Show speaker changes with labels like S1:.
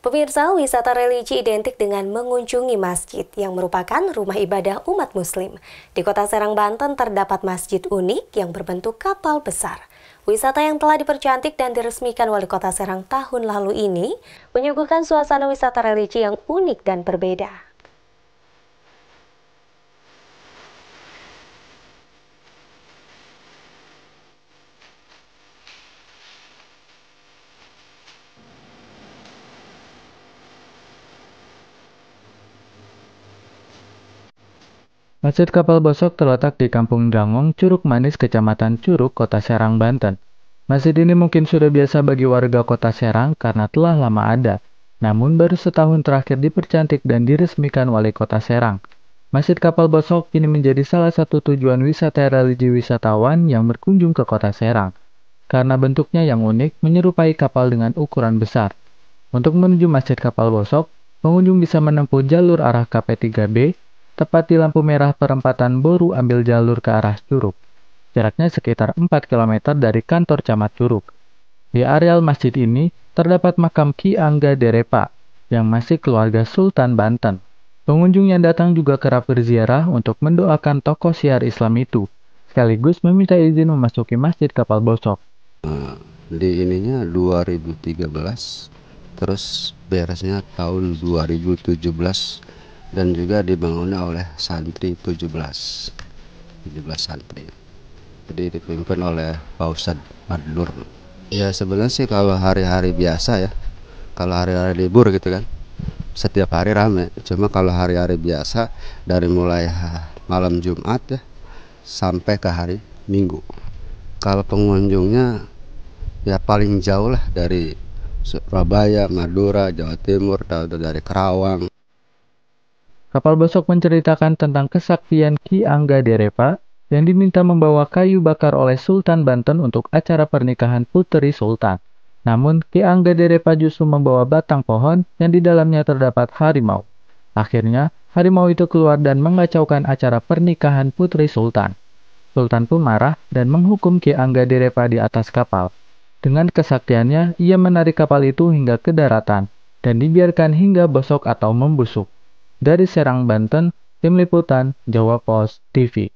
S1: Pemirsa, wisata religi identik dengan mengunjungi masjid yang merupakan rumah ibadah umat muslim. Di kota Serang, Banten terdapat masjid unik yang berbentuk kapal besar. Wisata yang telah dipercantik dan diresmikan wali kota Serang tahun lalu ini menyuguhkan suasana wisata religi yang unik dan berbeda.
S2: Masjid Kapal Bosok terletak di Kampung Dangong, Curug Manis, Kecamatan Curug, Kota Serang, Banten. Masjid ini mungkin sudah biasa bagi warga Kota Serang karena telah lama ada, namun baru setahun terakhir dipercantik dan diresmikan Wali Kota Serang. Masjid Kapal Bosok kini menjadi salah satu tujuan wisata religi wisatawan yang berkunjung ke Kota Serang, karena bentuknya yang unik menyerupai kapal dengan ukuran besar. Untuk menuju Masjid Kapal Bosok, pengunjung bisa menempuh jalur arah KP3B Tepat di lampu merah perempatan Boru ambil jalur ke arah Curug. Jaraknya sekitar 4 km dari kantor camat Curug. Di areal masjid ini terdapat makam Ki Angga Derepa yang masih keluarga Sultan Banten. Pengunjung yang datang juga kerap berziarah untuk mendoakan tokoh syiar Islam itu, sekaligus meminta izin memasuki masjid kapal
S3: bosok. Eh, di ininya 2013, terus beresnya tahun 2017 dan juga dibangun oleh santri 17 17 santri jadi dipimpin oleh Pausad Madur. ya sebenarnya sih kalau hari-hari biasa ya kalau hari-hari libur gitu kan setiap hari rame cuma kalau hari-hari biasa dari mulai malam Jumat ya sampai ke hari Minggu kalau pengunjungnya ya paling jauh lah dari Surabaya, Madura, Jawa Timur, atau dari Kerawang,
S2: Kapal Besok menceritakan tentang kesaktian Ki Angga Derepa yang diminta membawa kayu bakar oleh Sultan Banten untuk acara pernikahan putri Sultan. Namun, Ki Angga Derepa justru membawa batang pohon yang di dalamnya terdapat harimau. Akhirnya, harimau itu keluar dan mengacaukan acara pernikahan putri Sultan. Sultan pun marah dan menghukum Ki Angga Derepa di atas kapal. Dengan kesaktiannya, ia menarik kapal itu hingga ke daratan dan dibiarkan hingga besok atau membusuk. Dari Serang, Banten, Tim Liputan Jawa Pos TV.